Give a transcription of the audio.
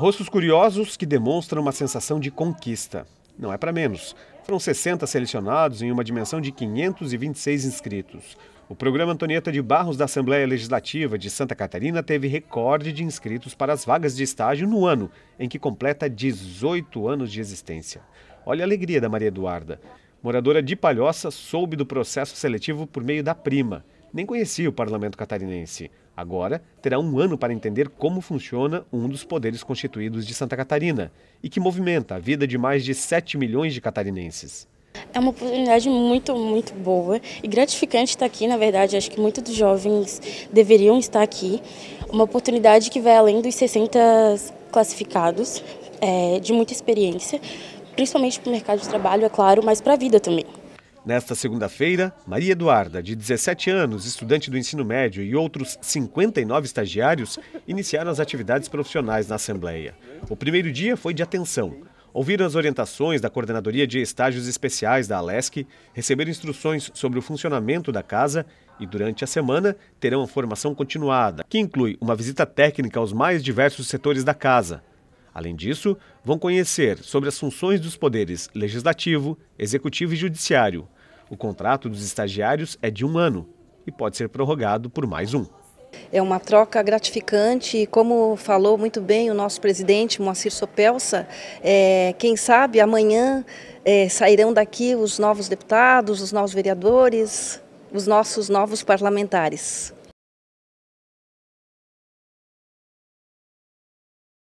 Rostos curiosos que demonstram uma sensação de conquista. Não é para menos. Foram 60 selecionados em uma dimensão de 526 inscritos. O programa Antonieta de Barros da Assembleia Legislativa de Santa Catarina teve recorde de inscritos para as vagas de estágio no ano em que completa 18 anos de existência. Olha a alegria da Maria Eduarda. Moradora de Palhoça, soube do processo seletivo por meio da prima nem conhecia o parlamento catarinense. Agora terá um ano para entender como funciona um dos poderes constituídos de Santa Catarina e que movimenta a vida de mais de 7 milhões de catarinenses. É uma oportunidade muito, muito boa e gratificante estar aqui. Na verdade, acho que muitos dos jovens deveriam estar aqui. Uma oportunidade que vai além dos 60 classificados, é, de muita experiência, principalmente para o mercado de trabalho, é claro, mas para a vida também. Nesta segunda-feira, Maria Eduarda, de 17 anos, estudante do ensino médio, e outros 59 estagiários iniciaram as atividades profissionais na Assembleia. O primeiro dia foi de atenção. Ouviram as orientações da Coordenadoria de Estágios Especiais da Alesc, receberam instruções sobre o funcionamento da casa e, durante a semana, terão a formação continuada, que inclui uma visita técnica aos mais diversos setores da casa, Além disso, vão conhecer sobre as funções dos poderes legislativo, executivo e judiciário. O contrato dos estagiários é de um ano e pode ser prorrogado por mais um. É uma troca gratificante e, como falou muito bem o nosso presidente, Moacir Sopelsa, é, quem sabe amanhã é, sairão daqui os novos deputados, os novos vereadores, os nossos novos parlamentares.